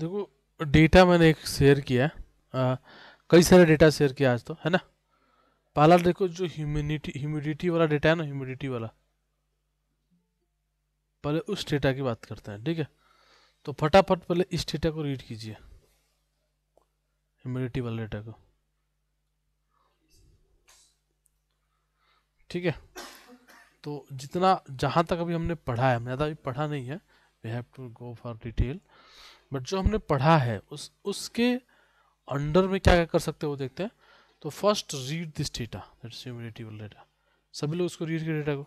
देखो डेटा मैंने एक शेयर किया है कई सारे डेटा शेयर किया आज तो है ना पहला देखो जो ह्यूमिडिटी ह्यूमिडिटी वाला डेटा है ना ह्यूमिडिटी वाला पहले उस डेटा की बात करते हैं ठीक है तो फटाफट पहले इस डेटा को रीड कीजिए ह्यूमिडिटी वाला डेटा को ठीक है तो जितना जहाँ तक अभी हमने पढ़ा है ज़्यादा अभी पढ़ा नहीं है we have to go for detail but जो हमने पढ़ा है उस उसके अंडर में क्या क्या कर सकते हैं वो देखते हैं तो first read this data that's humidity data सभी लोग उसको रीड के डेटा को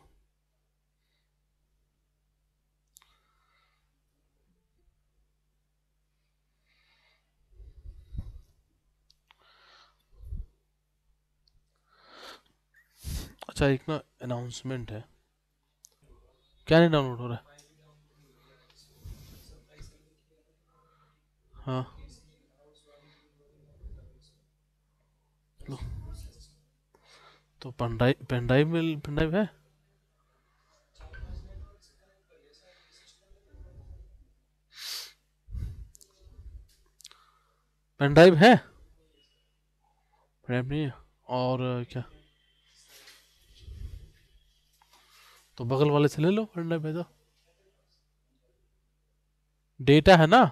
अच्छा एक ना अनाउंसमेंट है क्या नहीं डाउनलोड हो रहा है हाँ लो तो पेनड्राइव पेनड्राइव में पेनड्राइव है पेनड्राइव है रैम नहीं है और क्या तो बगल वाले से ले लो पेनड्राइव भेजा डेटा है ना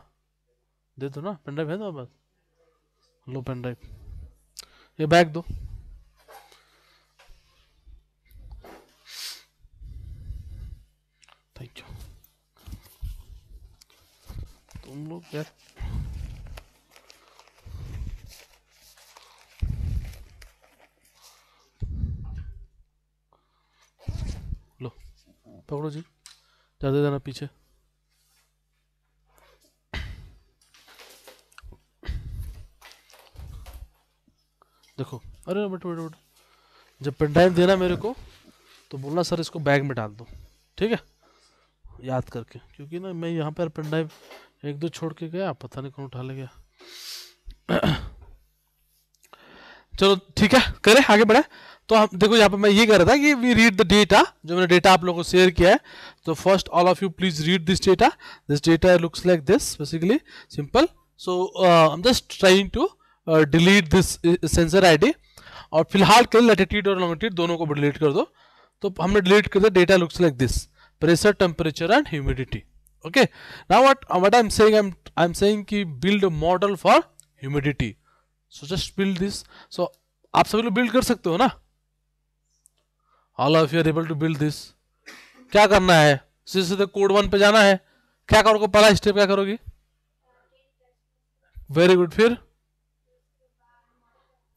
दे दो ना पेन ड्राइव है तुम्हारे तो पास लो पेन ड्राइव ये बैग दो थैंक यू तुम लोग यार लो पकड़ो जी ज़्यादा जाना पीछे देखो अरे बट बेट बेट जब पेन ड्राइव देना मेरे को तो बोलना सर इसको बैग में डाल दो ठीक है याद करके क्योंकि ना मैं यहाँ पर पेन ड्राइव एक दो छोड़ के गया पता नहीं कौन उठा ले गया चलो ठीक है करें आगे बढ़े तो हम देखो यहाँ पर मैं ये कह रहा था कि वी रीड द डेटा जो मैंने डेटा आप लोगों को शेयर किया है तो first all of you please read this data this data looks like this basically simple so I am just trying to delete this sensor ID और फिलहाल के लेटिट्यूड और लॉन्गिट्यूड दोनों को डिलीट कर दो तो हमने डिलीट कर दिया data looks like this pressure temperature and humidity okay now what what i'm saying i'm I am ki build build model for humidity so just build this so आप सभी लोग बिल्ड कर सकते हो ना all of you are able to build this क्या करना है सीधे सीधे कोड वन पे जाना है क्या करोगे पहला स्टेप क्या करोगी वेरी गुड फिर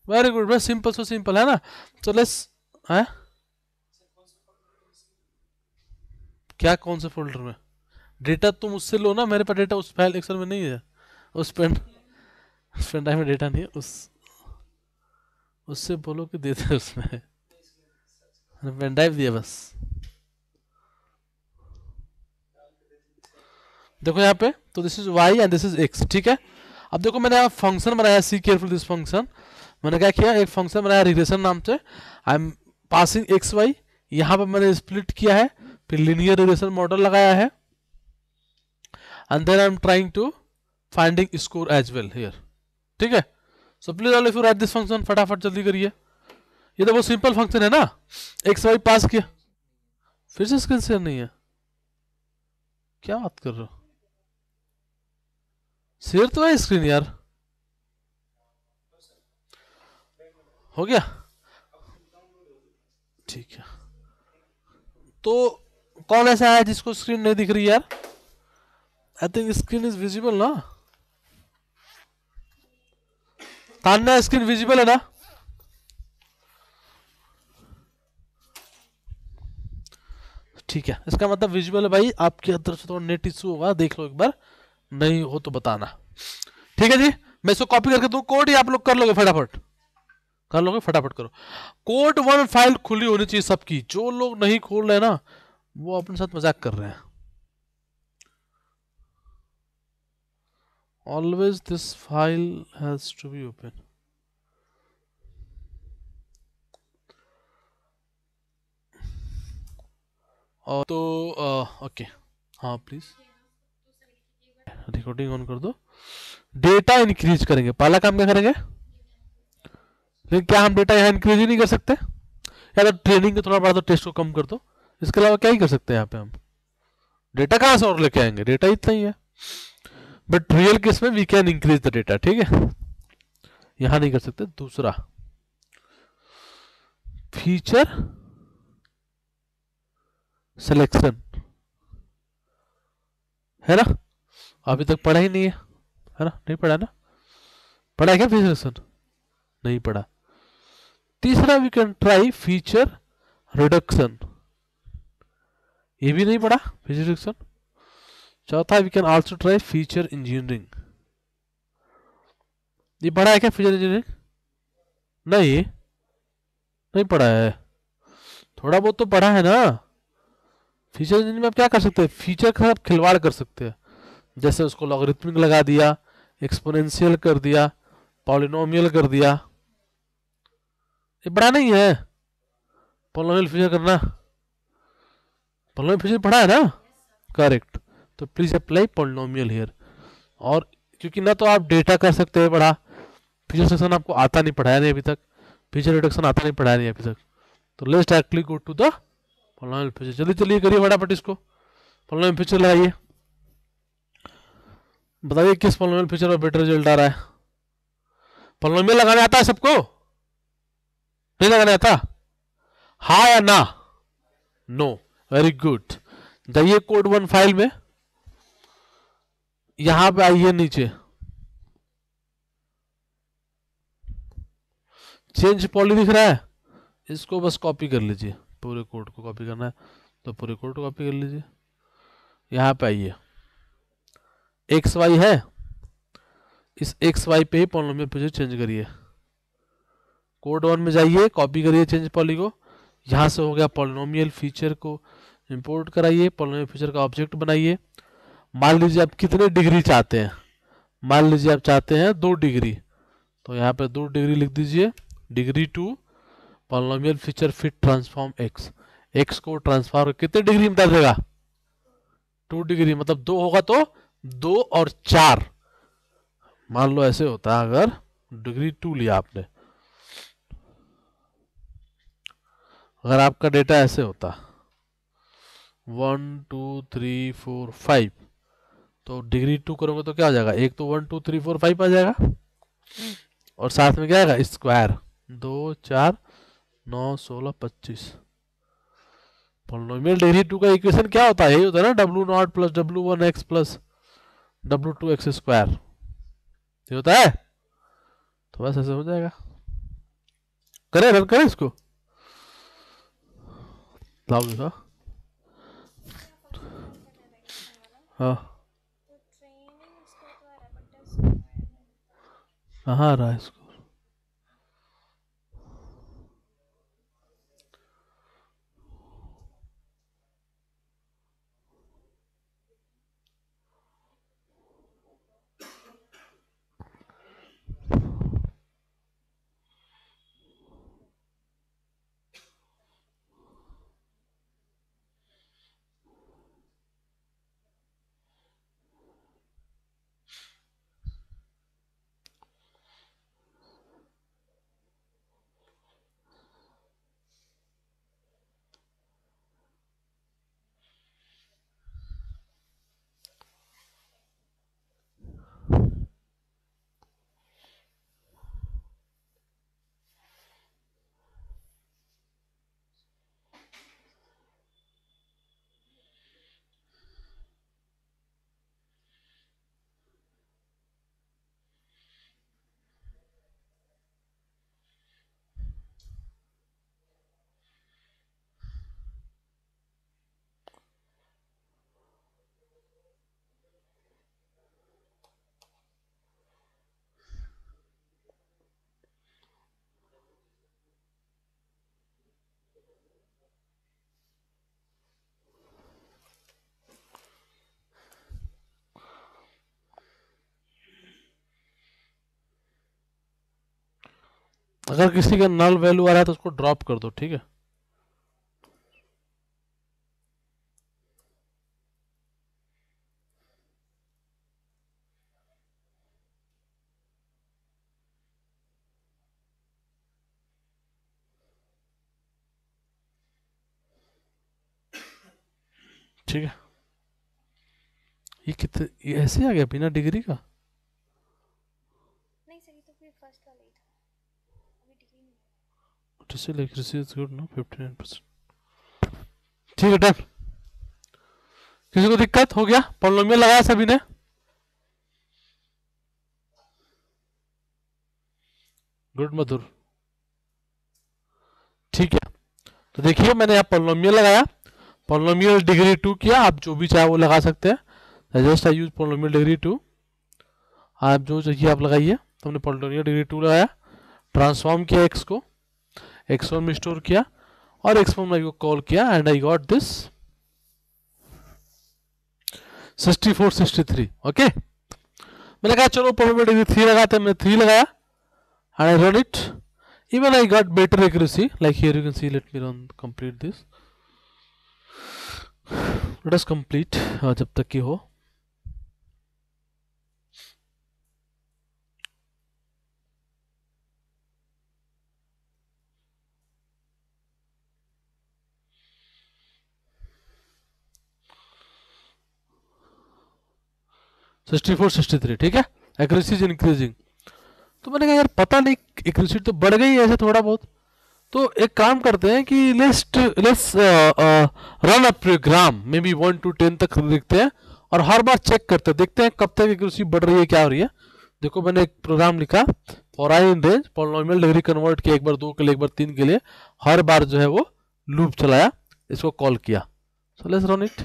वेरी गुड बस सिंपल सो सिंपल है ना तो लेस है क्या कौन से फोल्डर में डेटा तुम उससे लो ना मेरे पास डेटा उस फाइल एक्सेल में नहीं है उस पेन उस पेन टाइम में डेटा नहीं है उस उससे बोलो कि देते उसमें पेन ड्राइव दिया बस देखो यहाँ पे तो this is Y and this is X ठीक है अब देखो मैंने यहाँ फंक्शन बनाया सी केयरफुल दिस फंक्शन मैंने क्या किया एक फंक्शन बनाया रिग्रेशन नाम से I am passing X Y यहाँ पर मैंने स्प्लिट किया है फिर लिनियर रिग्रेशन मॉडल लगाया है and then I am trying to finding score as well here ठीक है so please all if you write this function फटाफट जल्दी करिए ये तो वो सिंपल फंक्शन है ना एक्स वाई पास किया फिर से स्क्रीन शेयर नहीं है क्या बात कर रहे हो शेयर तो है स्क्रीन यार हो गया ठीक है तो कौन ऐसा है जिसको स्क्रीन नहीं दिख रही यार I think screen is visible ना तान्या स्क्रीन विजिबल है ना ठीक है इसका मतलब विजुअल है भाई आपकी अंदर से थोड़ा नेट इशू होगा देख लो एक बार नहीं हो तो बताना ठीक है जी मैं इसको कॉपी करके दू कोड ही आप लोग कर लोगे फटाफट कर लोगे फटाफट करो कोर्ट वन फाइल खुली होनी चाहिए सबकी जो लोग नहीं खोल रहे ना वो अपने साथ मजाक कर रहे हैं always this file has to be open और तो ओके हाँ प्लीज रिकॉर्डिंग ऑन कर दो डेटा इंक्रीज करेंगे पहला काम क्या करेंगे लेकिन क्या हम डेटा यहाँ इंक्रीज ही नहीं कर सकते या तो ट्रेनिंग थोड़ा बड़ा तो टेस्ट को कम कर दो इसके अलावा क्या ही कर सकते हैं यहाँ पे हम डेटा कहाँ से और लेके आएंगे डेटा इतना ही है बट रियल केस में we can increase the data ठीक है यहां नहीं कर सकते दूसरा फीचर सिलेक्शन है ना अभी तक पढ़ा ही नहीं है है ना नहीं पढ़ा ना पढ़ा क्या फीचर सिलेक्शन नहीं पढ़ा तीसरा we can try feature reduction ये भी नहीं पड़ा फीचर रिडक्शन चौथा we can also try feature engineering ये पढ़ा है क्या फीचर इंजीनियरिंग नहीं नहीं पढ़ा है थोड़ा बहुत तो पढ़ा है ना फीचर इंजीनियरिंग में आप क्या कर सकते हैं फीचर का आप खिलवाड़ कर सकते हैं जैसे उसको लॉगरिथमिक लगा दिया एक्सपोनेंशियल कर दिया पॉलिनोमियल कर दिया ये पढ़ा नहीं है पॉलोमियल फ्यूजन करना पॉलोमियल फ्यूजन पढ़ा है ना करेक्ट तो प्लीज अप्लाई पॉलोमियल हेयर और क्योंकि ना तो आप डेटा कर सकते हैं पढ़ा फ्यूजन सेक्शन आपको आता नहीं पढ़ाया नहीं अभी तक फ्यूजन रिडक्शन आता नहीं पढ़ाया नहीं अभी तक तो let's directly go to the polynomial fusion जल्दी चलिए करिए फटाफट इसको पॉलोमियल फ्यूचर लगाइए बताइए किस पॉलोमियल फ्यूचर में बेटर रिजल्ट आ रहा है पॉलोमियल लगाने आता है सबको नहीं था हा या ना नो वेरी गुड जाइए कोड वन फाइल में यहां पे आइए नीचे चेंज पॉली दिख रहा है इसको बस कॉपी कर लीजिए पूरे कोड को कॉपी करना है तो पूरे कोड को कॉपी कर लीजिए यहां पे आइए एक्स वाई है इस एक्स वाई पे ही पॉलोमियल चेंज करिए कोड वन में जाइए कॉपी करिए चेंज पॉली को यहाँ से हो गया पॉलिनोमियल फीचर को इंपोर्ट कराइए पॉलिनोमियल फीचर का ऑब्जेक्ट बनाइए मान लीजिए आप कितने डिग्री चाहते हैं मान लीजिए आप चाहते हैं दो डिग्री तो यहाँ पे दो डिग्री लिख दीजिए degree two polynomial feature fit transform X X को ट्रांसफॉर्म कितने डिग्री में डालेगा देगा टू डिग्री मतलब दो होगा तो दो और चार मान लो ऐसे होता है अगर डिग्री टू लिया आपने अगर आपका डेटा ऐसे होता one two three four five तो डिग्री टू करोगे तो क्या हो जाएगा एक तो one two three four five आ जाएगा और साथ में क्या आएगा स्क्वायर दो चार नौ सोलह पच्चीस पॉलिनोमियल डिग्री टू का इक्वेशन क्या होता है यही होता है ना W naught plus W one X plus W two X square ये होता है तो बस ऐसे हो जाएगा करें रन करें इसको लाओगे का हाँ कहाँ आ रहा है इसको अगर किसी का नल वैल्यू आ रहा है तो उसको ड्रॉप कर दो ठीक है ठीक है ये कितने ऐसे आ गया बिना डिग्री का to like accuracy is good no 59% ठीक है डन किसी को दिक्कत हो गया पॉलोमियल लगाया सभी ने गुड मधुर ठीक है तो देखिए मैंने यहाँ पॉलोमियल लगाया पॉलोमियल डिग्री टू किया आप जो भी चाहे वो लगा सकते हैं just I use polynomial degree two आप जो चाहिए आप लगाइए तो हमने पॉलोमियल डिग्री टू लगाया ट्रांसफॉर्म किया एक्स को x1 में स्टोर किया और x1 में कॉल किया and I got this 6463 okay मैंने कहा चलो प्रोबेबिलिटी थ्री लगाते मैं थ्री लगाया and I run it even I got better accuracy like here you can see let me run complete this let us complete जब तक की हो सिक्सटी फोर सिक्सटी थ्री ठीक है एक्यूरेसी इज इंक्रीजिंग तो मैंने कहा यार पता नहीं एक्यूरेसी तो बढ़ गई ऐसे थोड़ा बहुत तो एक काम करते हैं कि lest let's run a program maybe one two ten तक देखते हैं और हर बार चेक करते हैं देखते हैं कब तक एक्यूरेसी बढ़ रही है क्या हो रही है देखो मैंने एक प्रोग्राम लिखा for I in range polynomial degree convert के एक बार दो के लिए एक बार तीन के लिए हर बार जो है वो लूप चलाया इसको कॉल किया सो लेट्स रन इट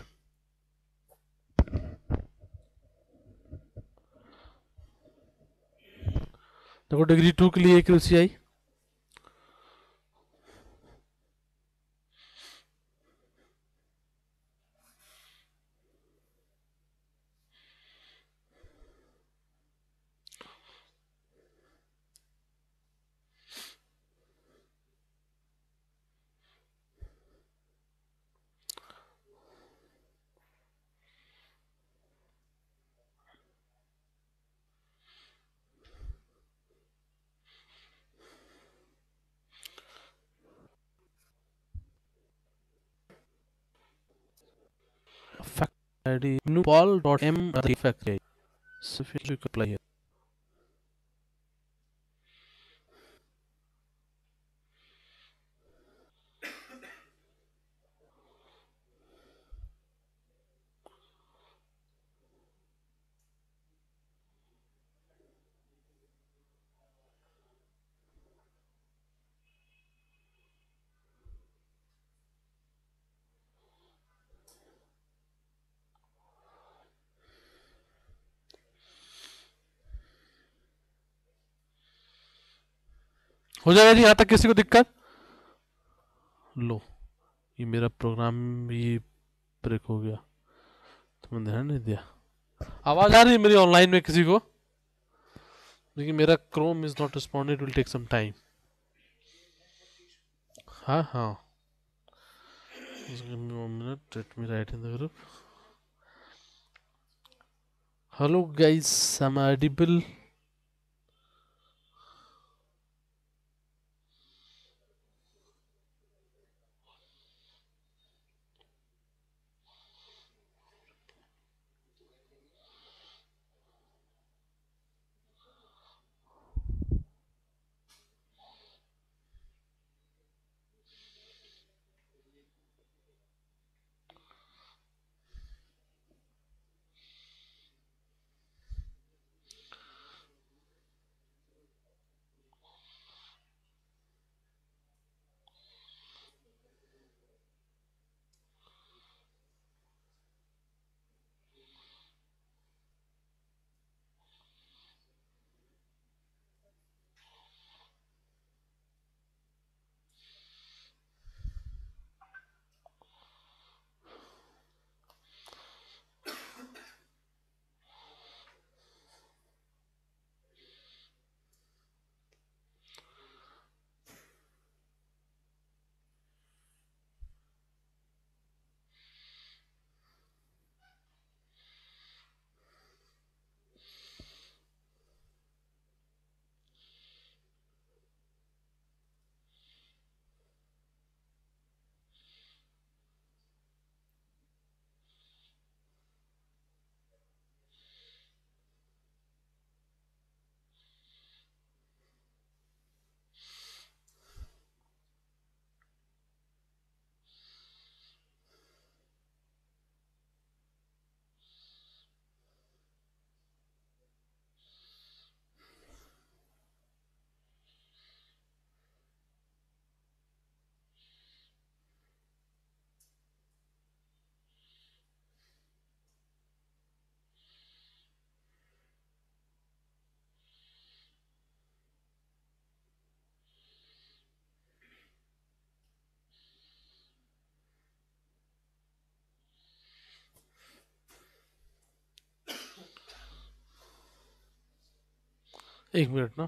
देखो डिग्री टू के लिए एक L C I ID new Paul.m So if you play here. हो जाएगा जी यहाँ तक किसी को दिक्कत लो ये मेरा प्रोग्राम भी ब्रेक हो गया तुमने ध्यान नहीं दिया आवाज़ आ रही है मेरी ऑनलाइन में किसी को लेकिन मेरा Chrome is not respond it will take some time हाँ हाँ minute me write in the group hello guys I am audible एक मिनट ना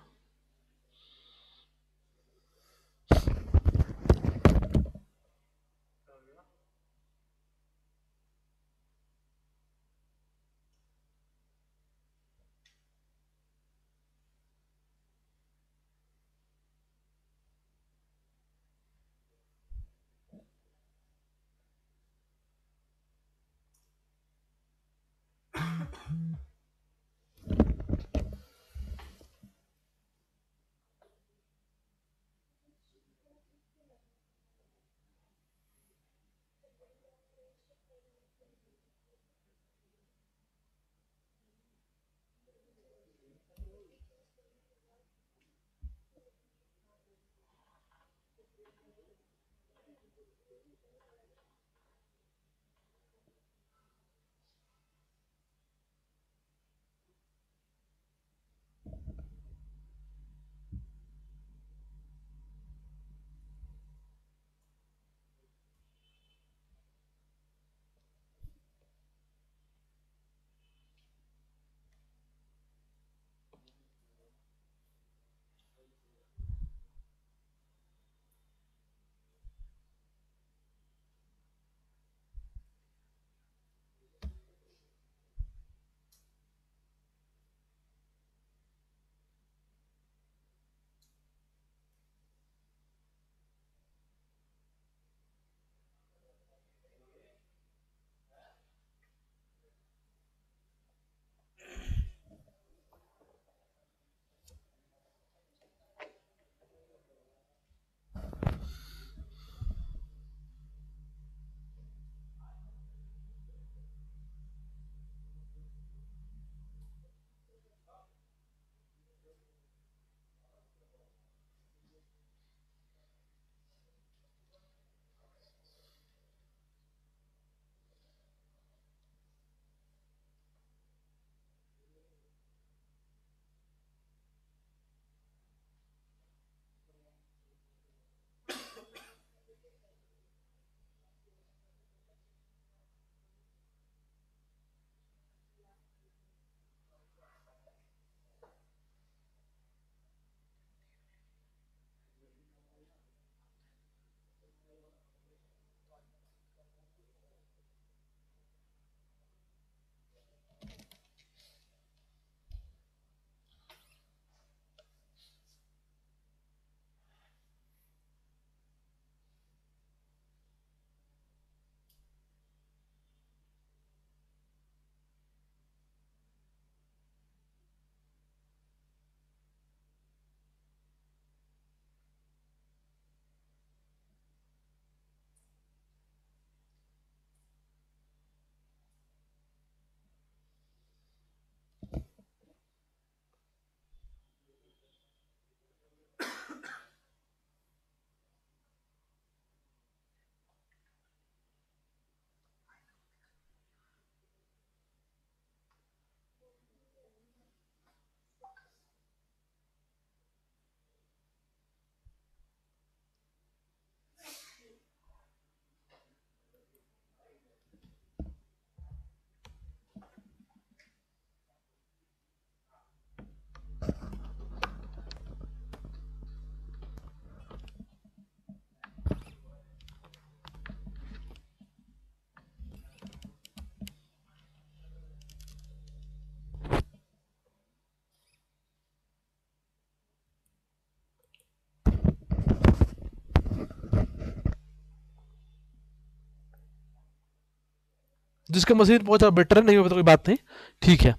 जिसका मशीन ज़्यादा बेटर नहीं होता तो कोई बात नहीं ठीक है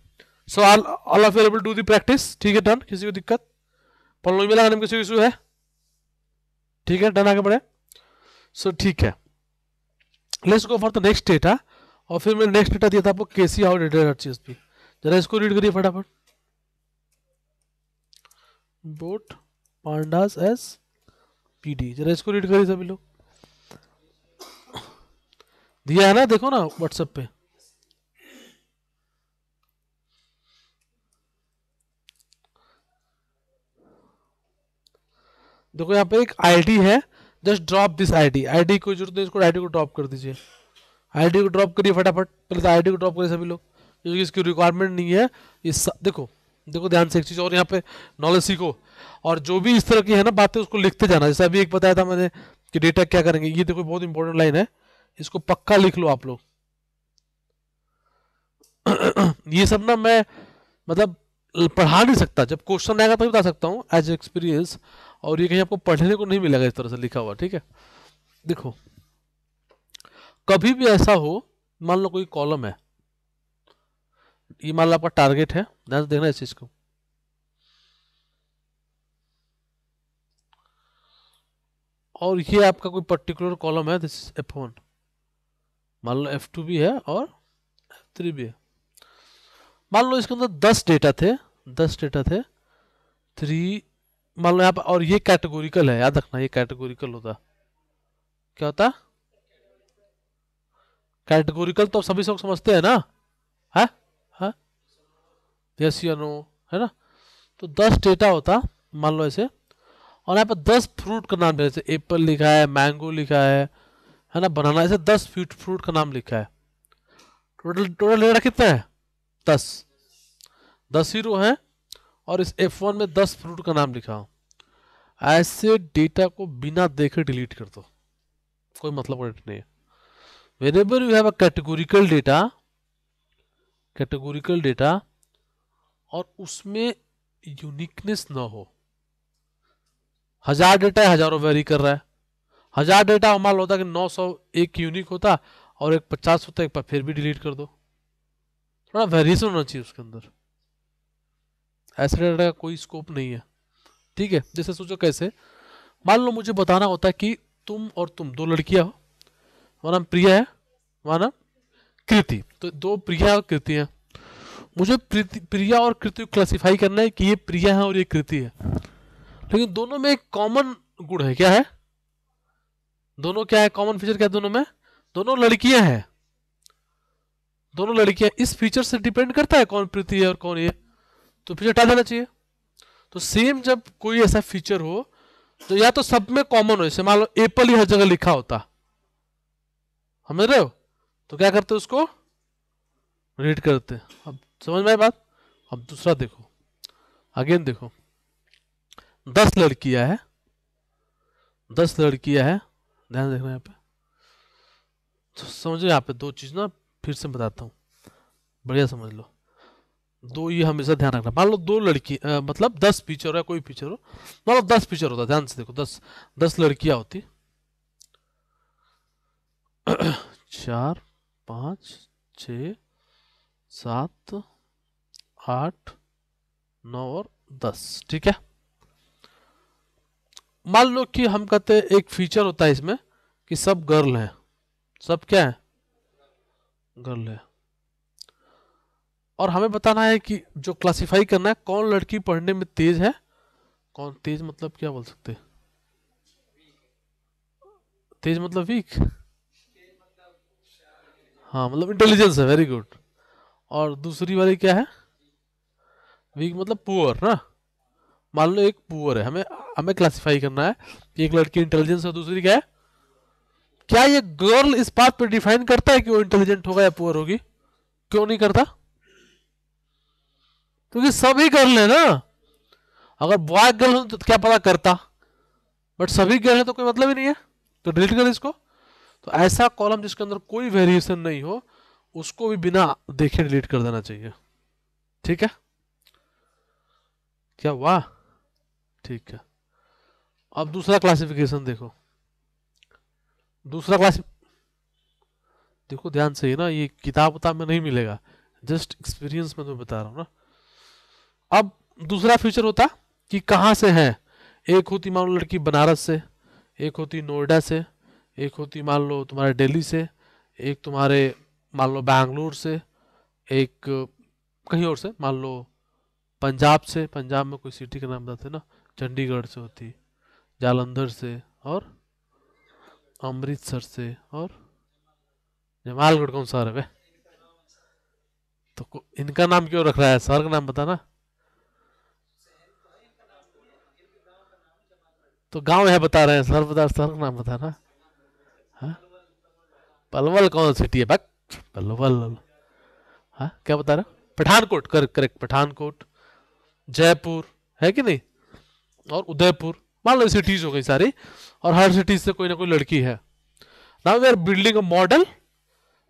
so all all of able to the practice ठीक है डन किसी को दिक्कत पॉलोमी मिला में किसी इशू है ठीक है डन आगे बढ़े सो so, ठीक है let's go for the next data और फिर मैंने नेक्स्ट डेटा दिया था आपको के सी आउट डेटा जरा इसको रीड करिए फटाफट बोट पांडास एस पीडी जरा इसको रीड करिए सभी लोग दिया है ना देखो ना व्हाट्सएप पे देखो यहाँ पे एक आईडी है just drop this ID ID कोई जरूरत नहीं इसको आईडी को ड्रॉप कर दीजिए आईडी को ड्रॉप करिए फटाफट पहले तो आईडी को ड्रॉप करिए सभी लोग क्योंकि इसकी रिक्वायरमेंट नहीं है ये देखो देखो ध्यान से एक चीज़ और यहाँ पे नॉलेज सीखो और जो भी इस तरह की है ना बातें उसको लिखते जाना जैसे अभी एक बताया था मैंने कि डेटा क्या करेंगे ये देखो बहुत इंपॉर्टेंट लाइन है इसको पक्का लिख लो आप लोग ये सब ना मैं मतलब पढ़ा नहीं सकता जब क्वेश्चन आएगा तभी तो बता सकता हूँ एज एक्सपीरियंस और ये कहीं आपको पढ़ने को नहीं मिलेगा इस तरह से लिखा हुआ ठीक है देखो कभी भी ऐसा हो मान लो कोई कॉलम है ये मान लो आपका टारगेट है ध्यान से देखना इस चीज को और ये आपका कोई पर्टिकुलर कॉलम है दिस एफ वन मान लो एफ टू भी है और एफ थ्री भी है मान लो इसके अंदर दस डेटा थे दस डेटा थे थ्री मान लो यहाँ पर और ये कैटेगोरिकल है याद रखना ये कैटेगोरिकल होता क्या होता कैटेगोरिकल तो सभी सब समझते हैं ना है यस या नो है ना तो दस डेटा होता मान लो ऐसे और यहाँ पर दस फ्रूट का नाम जैसे एप्पल लिखा है मैंगो लिखा है है ना बनाना ऐसे दस फ्रूट फ्रूट का नाम लिखा है टोटल टोटल लेना कितना है दस दस हीरो हैं और इस एफ वन में दस फ्रूट का नाम लिखा हो ऐसे डेटा को बिना देखे डिलीट कर दो कोई मतलब नहीं है whenever you have a categorical data categorical data और उसमें यूनिकनेस ना हो हजार डेटा है हजारों वेरी कर रहा है हजार डेटा मान लो कि नौ सौ एक यूनिक होता और एक पचास होता एक बार फिर भी डिलीट कर दो थोड़ा वेरिएशन होना चाहिए उसके अंदर ऐसे डेटा का कोई स्कोप नहीं है ठीक है जैसे सोचो कैसे मान लो मुझे बताना होता कि तुम और तुम दो लड़कियां हो वहाँ नाम प्रिया है वहाँ नाम कृति तो दो प्रिया और कृति हैं मुझे प्रिया और कृति को क्लासीफाई करना है कि ये प्रिया है और ये कृति है लेकिन दोनों में एक कॉमन गुण है क्या है दोनों क्या है कॉमन फीचर क्या है दोनों में दोनों लड़कियां हैं दोनों लड़कियां इस फीचर से डिपेंड करता है कौन प्रीति है और कौन ये तो फीचर हटा देना चाहिए तो सेम जब कोई ऐसा फीचर हो तो या तो सब में कॉमन हो जैसे मान लो एप्पल ही हर जगह लिखा होता समझ रहे हो तो क्या करते उसको रीड करते अब समझ में बात अब दूसरा देखो अगेन देखो दस लड़कियां है दस लड़कियां है ध्यान देखना यहाँ पे तो समझो यहाँ पे दो चीज़ ना फिर से बताता हूँ बढ़िया समझ लो दो ये हमेशा ध्यान रखना मान लो दो लड़की आ, मतलब दस पिक्चर या कोई पिक्चर हो मान मतलब लो दस पिक्चर होता ध्यान से देखो दस दस लड़कियां होती चार पाँच छ सात आठ नौ और दस ठीक है मान लो कि हम कहते हैं एक फीचर होता है इसमें कि सब गर्ल है सब क्या है गर्ल है और हमें बताना है कि जो क्लासिफाई करना है कौन लड़की पढ़ने में तेज है कौन तेज मतलब क्या बोल सकते तेज मतलब वीक हाँ मतलब इंटेलिजेंस है वेरी गुड और दूसरी वाली क्या है वीक मतलब पुअर ना मान लो एक पुअर है हमें हमें क्लासिफाई करना है कि एक लड़की इंटेलिजेंस है दूसरी क्या है क्या ये गर्ल इस बात पर डिफाइन करता है कि वो इंटेलिजेंट होगा या पुअर होगी क्यों नहीं करता क्योंकि सभी गर्ल है ना अगर बॉय गर्ल हो तो क्या पता करता बट सभी गर्ल है तो कोई मतलब ही नहीं है तो डिलीट कर इसको तो ऐसा कॉलम जिसके अंदर कोई वेरिएशन नहीं हो उसको भी बिना देखे डिलीट कर देना चाहिए ठीक है क्या वाह ठीक है अब दूसरा क्लासिफिकेशन देखो दूसरा क्लास देखो ध्यान से ना ये किताब उताब में नहीं मिलेगा जस्ट एक्सपीरियंस में तो बता रहा हूँ ना अब दूसरा फीचर होता कि कहाँ से हैं एक होती मान लो लड़की बनारस से एक होती नोएडा से एक होती मान लो तुम्हारे दिल्ली से एक तुम्हारे मान लो बैंगलोर से एक कहीं और से मान लो पंजाब से पंजाब में कोई सिटी का नाम बताते ना चंडीगढ़ से होती जालंधर से और अमृतसर से और जमालगढ़ कौन शहर है तो इनका नाम क्यों रख रहा है शहर का नाम बताना तो गांव है बता रहे हैं शहर बता सर का नाम बताना ना हाँ? पलवल कौन सिटी है बक पलवल हाँ क्या बता रहे पठानकोट कर करेक्ट पठानकोट जयपुर है कि नहीं और उदयपुर मान लो सिटीज हो गई सारी और हर सिटीज से कोई ना कोई लड़की है now we are building a model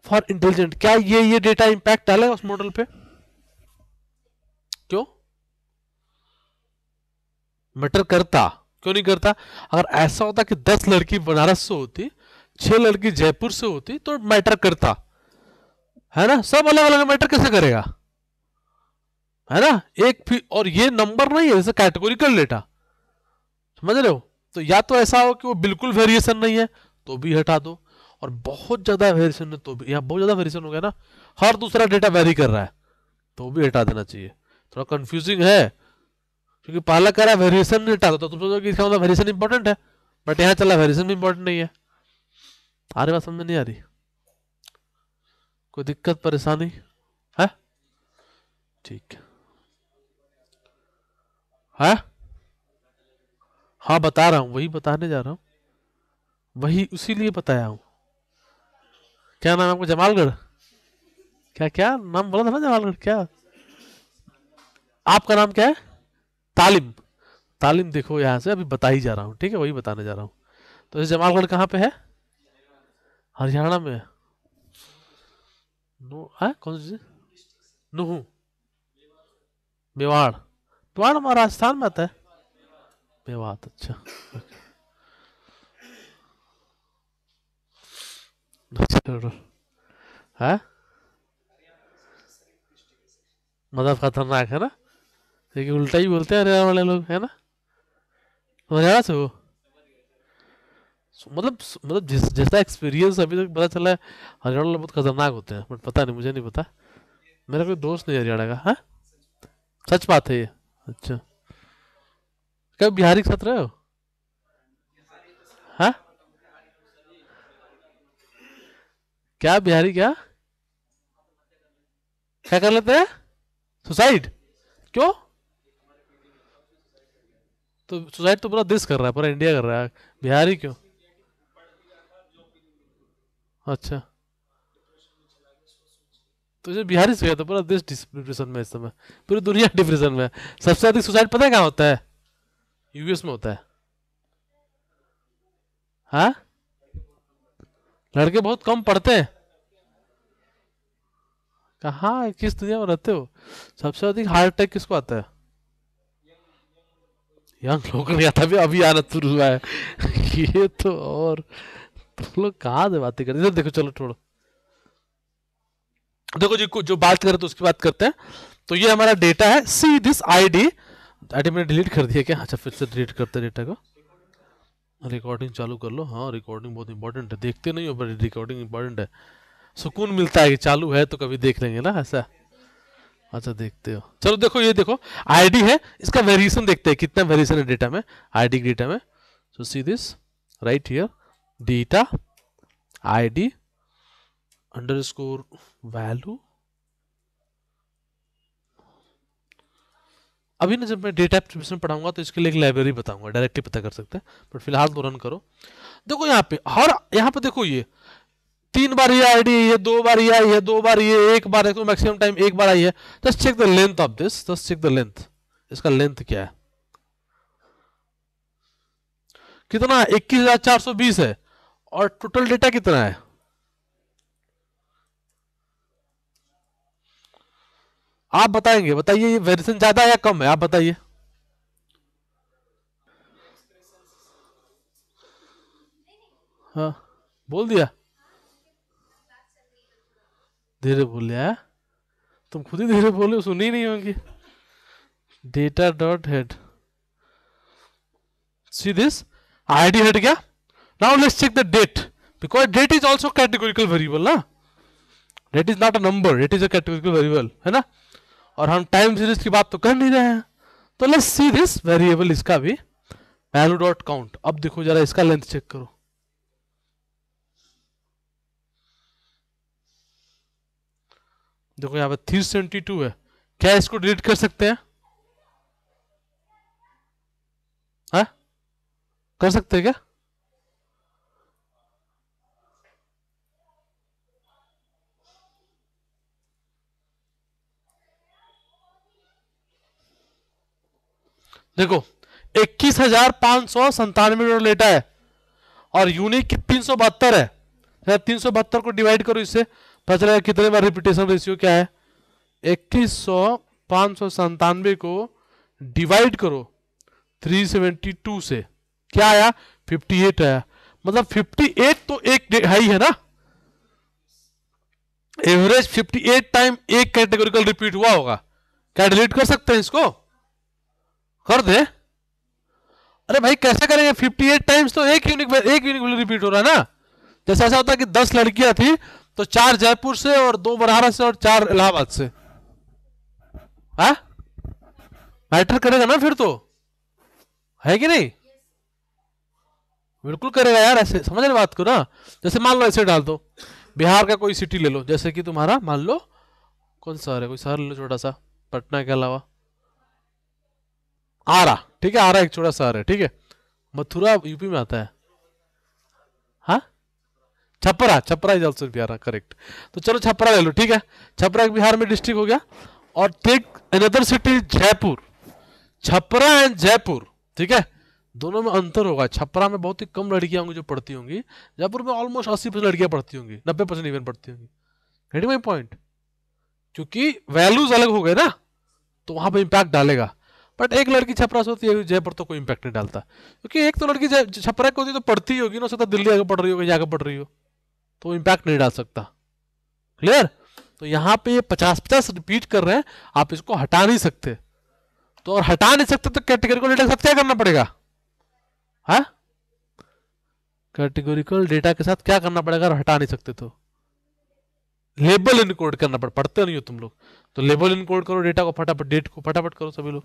for intelligent क्या ये ये डेटा इंपैक्ट डाले उस मॉडल पे क्यों मैटर करता क्यों नहीं करता अगर ऐसा होता कि दस लड़की बनारस से होती छह लड़की जयपुर से होती तो मैटर करता है ना सब अलग अलग मैटर कैसे करेगा है ना एक और ये नंबर नहीं है जैसे कैटेगोरिकल डेटा समझ रहे हो तो या तो ऐसा हो कि वो बिल्कुल वेरिएशन नहीं है तो भी हटा दो और बहुत ज़्यादा वेरिएशन है तो भी यहाँ बहुत ज़्यादा वेरिएशन हो गया ना हर दूसरा डेटा वेरी कर रहा है तो भी हटा देना चाहिए थोड़ा कंफ्यूजिंग है क्योंकि पहला कह रहा है वेरिएशन नहीं हटा दो तो तुम सोचो कि इसका मतलब वेरिएशन इंपॉर्टेंट है बट यहाँ चला वेरिएशन भी इंपॉर्टेंट नहीं है आ रही बात समझ नहीं आ रही कोई दिक्कत परेशानी है ठीक है हाँ बता रहा हूँ वही बताने जा रहा हूँ वही उसी लिए बताया हूँ क्या नाम है आपको जमालगढ़ क्या क्या नाम बोला था ना जमालगढ़ क्या आपका नाम क्या है तालिम तालिम देखो यहाँ से अभी बता ही जा रहा हूँ ठीक है वही बताने जा रहा हूँ तो जमालगढ़ कहाँ पे है हरियाणा में नो है कौन सी नुहू मेवाड़ मेवाड़ हमारा राजस्थान में आता है पे बात अच्छा है मतलब खतरनाक है ना लेकिन उल्टा ही बोलते हैं हरियाणा वाले लोग है ना हरियाणा से वो मतलब मतलब जिस जैसा एक्सपीरियंस अभी तक तो पता चला है हरियाणा वाले बहुत खतरनाक होते हैं बट पता नहीं मुझे नहीं पता मेरा कोई दोस्त नहीं हरियाणा का है हाँ? सच बात है ये अच्छा कब बिहारी के साथ रहे हो हाँ? क्या बिहारी क्या क्या कर लेते हैं सुसाइड क्यों तो सुसाइड तो पूरा देश कर रहा है पूरा इंडिया कर रहा है बिहारी क्यों अच्छा तो जो बिहारी से गया तो पूरा देश डिप्रेशन में इस समय पूरी दुनिया डिप्रेशन में सबसे अधिक सुसाइड पता है क्या होता है यूएस में होता है हा? लड़के बहुत कम पढ़ते हैं कहा किस दुनिया में रहते हो सबसे अधिक हार्ट अटैक किसको आता है यंग लोगों ने आता भी अभी आना शुरू हुआ है ये तो और तुम लोग कहा से बातें करते देखो चलो छोड़ो देखो जी जो बात करें तो उसकी बात करते हैं तो ये हमारा डेटा है see this ID D item मैंने डिलीट कर दिया क्या अच्छा फिर से डिलीट करते डेटा का रिकॉर्डिंग चालू कर लो हाँ रिकॉर्डिंग बहुत इंपॉर्टेंट है देखते नहीं हो पर रिकॉर्डिंग इंपॉर्टेंट है सुकून मिलता है कि चालू है तो कभी देख लेंगे ना ऐसा अच्छा देखते हो चलो देखो ये देखो आईडी है इसका वेरिएशन देखते हैं कितना वेरिएशन है डेटा में आईडी डेटा में so see this right here data ID underscore value अभी ना जब मैं डेटा एप्लीकेशन पढ़ाऊंगा तो इसके लिए एक लाइब्रेरी बताऊंगा डायरेक्टली पता कर सकते हैं बट फिलहाल तो रन करो देखो यहाँ पे हर यहाँ पे देखो ये तीन बार ये आईडी ये दो बार ये आई है दो बार ये एक बार देखो मैक्सिमम टाइम एक बार आई है just check the length of this just check the length इसका लेंथ क्या है कितना इक्कीस हजार चार सौ बीस है और टोटल डेटा कितना है आप बताएंगे बताइए ये वेरिएशन ज्यादा या कम है आप बताइए हाँ बोल दिया धीरे बोले हाँ? तुम खुद ही धीरे बोले सुनी नहीं होंगी data dot head see this ID head क्या now let's check the date because date is also categorical variable ना date is not a number date is a categorical variable है ना और हम टाइम सीरीज की बात तो कर नहीं रहे हैं तो लेट्स सी दिस वेरिएबल इसका भी वैल्यू डॉट काउंट अब देखो जरा इसका लेंथ चेक करो देखो यहां पर थ्री सेवेंटी टू है क्या इसको डिलीट कर सकते हैं है? हाँ? कर सकते हैं क्या देखो इक्कीस हजार पांच सौ संतानवे डॉलर लेटा है और यूनिक तीन सौ बहत्तर है अच्छा, तीन सौ बहत्तर को डिवाइड करो इससे पता चलेगा कितने बार रिपीटेशन रेशियो क्या है इक्कीस सौ पाँच सौ संतानवे को डिवाइड करो थ्री सेवेंटी टू से क्या आया फिफ्टी एट आया मतलब फिफ्टी एट तो एक हाई है ना एवरेज फिफ्टी एट टाइम एक कैटेगोरिकल रिपीट हुआ होगा क्या डिलीट कर सकते हैं इसको कर दे अरे भाई कैसे करेंगे 58 टाइम्स तो एक यूनिक एक यूनिक वैल्यू रिपीट हो रहा है ना जैसे ऐसा होता कि 10 लड़कियां थी तो चार जयपुर से और दो बरहारा से और चार इलाहाबाद से हाँ मैटर करेगा ना फिर तो है कि नहीं बिल्कुल करेगा यार ऐसे समझ रहे बात को ना जैसे मान लो ऐसे डाल दो बिहार का कोई सिटी ले लो जैसे कि तुम्हारा मान लो कौन सा है कोई शहर ले लो छोटा सा पटना के अलावा आरा ठीक है आरा एक छोटा शहर है ठीक है मथुरा यूपी में आता है हा? Chhapra Chhapra is also Bihar correct तो चलो छपरा ले लो ठीक है छपरा बिहार में डिस्ट्रिक्ट हो गया और take another city Jaipur Chhapra and Jaipur ठीक है दोनों में अंतर होगा छपरा में बहुत ही कम लड़कियां होंगी जो पढ़ती होंगी जयपुर में ऑलमोस्ट अस्सी परसेंट लड़कियां पढ़ती होंगी नब्बे परसेंट इवन पढ़ती होंगी रेडी माई पॉइंट क्योंकि वैल्यूज अलग हो गए ना तो वहां पर इम्पैक्ट डालेगा बट एक लड़की छपरा से होती है जयपुर तो कोई इम्पैक्ट नहीं डालता क्योंकि एक तो लड़की छपरा की होती तो पढ़ती होगी ना सकता दिल्ली आगे पढ़ रही होगी जाकर पढ़ रही हो तो इम्पैक्ट नहीं डाल सकता क्लियर तो यहाँ पे ये पचास पचास रिपीट कर रहे हैं आप इसको हटा नहीं सकते तो और हटा नहीं सकते तो कैटेगरिकल डेटा के साथ क्या करना पड़ेगा हाँ कैटेगोरिकल डेटा के साथ क्या करना पड़ेगा और हटा नहीं सकते तो लेबल इनकोड करना पड़ पढ़ते नहीं हो तुम लोग तो लेबल इनकोड करो डेटा को फटाफट डेट को फटाफट करो सभी लोग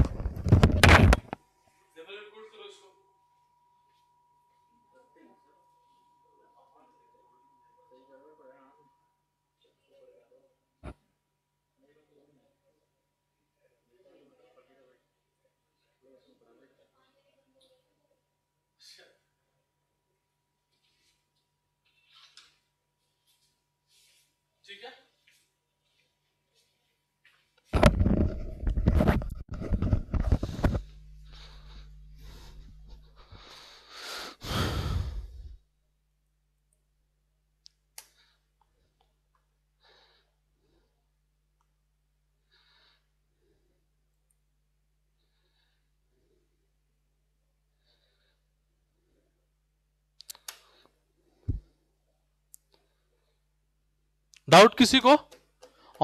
डाउट किसी को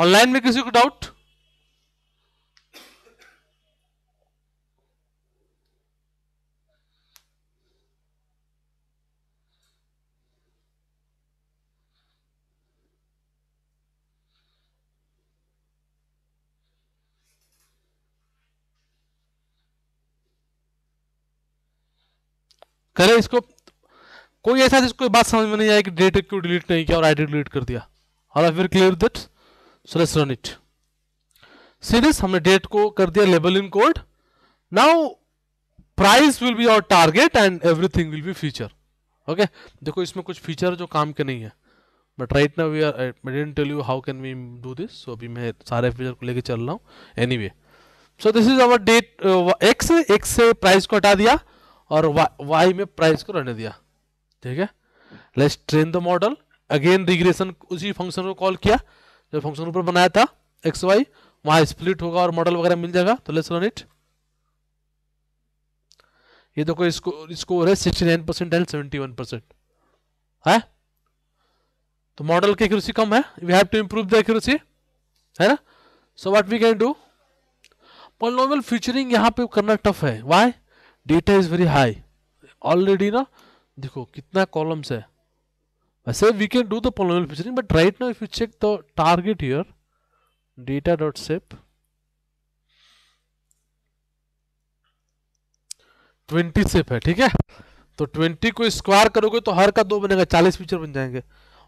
ऑनलाइन में किसी को डाउट करे इसको कोई ऐसा जिसको बात समझ में नहीं आया कि डेट क्यों डिलीट नहीं किया और आईडी डिलीट कर दिया all of you clear that so let's run it see this हमने डेट को कर दिया label encode now price will be our target and everything will be feature okay देखो इसमें कुछ फीचर जो काम के नहीं है but right now we are I don't tell you how can we do this so अभी मैं सारे फीचर को लेके चल रहा हूँ anyway so this is our date X X से प्राइस को हटा दिया और वाई में प्राइस को रहने दिया ठीक है let's train the model again regression उसी फंक्शन को कॉल किया जो फंक्शन ऊपर बनाया था एक्स वाई वहां स्प्लिट होगा और मॉडल वगैरह मिल जाएगा तो लेट्स रन इट ये देखो इसको इसको है sixty nine percent and seventy one percent है तो मॉडल की एक्यूरेसी कम है we have to improve the accuracy है ना so what we can do polynomial featuring यहाँ पे करना टफ है Y data is very high already ना देखो कितना कॉलम्स है I say we can do the polynomial filtering, but right now if you check the target here, data dot data.sep, 20 सेप है ठीक है तो 20 को स्क्वायर करोगे तो हर का दो बनेगा 40 फीचर बन जाएंगे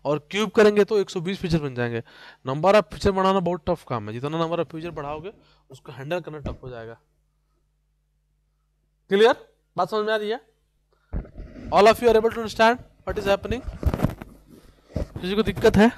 और क्यूब करेंगे तो 120 फीचर बन जाएंगे नंबर ऑफ फीचर बढ़ाना बहुत टफ काम है जितना नंबर ऑफ फीचर बढ़ाओगे उसको हैंडल करना टफ हो जाएगा क्लियर बात समझ में आ रही है all of you are able to understand what is happening किसी को दिक्कत है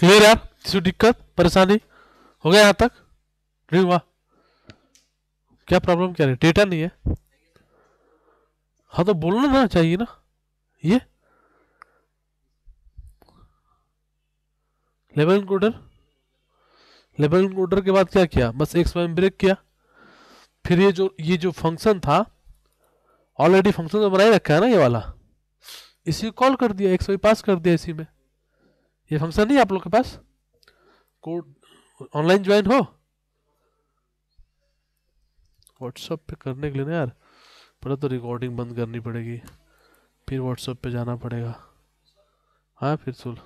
क्लियर है किसी दिक्कत परेशानी हो गया यहाँ तक नहीं हुआ क्या प्रॉब्लम क्या है डेटा नहीं है हाँ तो बोलना ना चाहिए ना ये लेवल इंक्लूडर लेवल इंक्लूडर के बाद क्या किया बस एक्स वाई ब्रेक किया फिर ये जो ये जो फंक्शन था ऑलरेडी फंक्शन तो बनाए रखा है ना ये वाला इसी कॉल कर दिया एक्स वाई पास कर दिया इसी में ये फंक्शन नहीं आप लोग के पास कोड ऑनलाइन ज्वाइन हो व्हाट्सएप पे करने के लिए ना यार पहले तो रिकॉर्डिंग बंद करनी पड़ेगी फिर व्हाट्सएप पे जाना पड़ेगा हाँ फिर सुन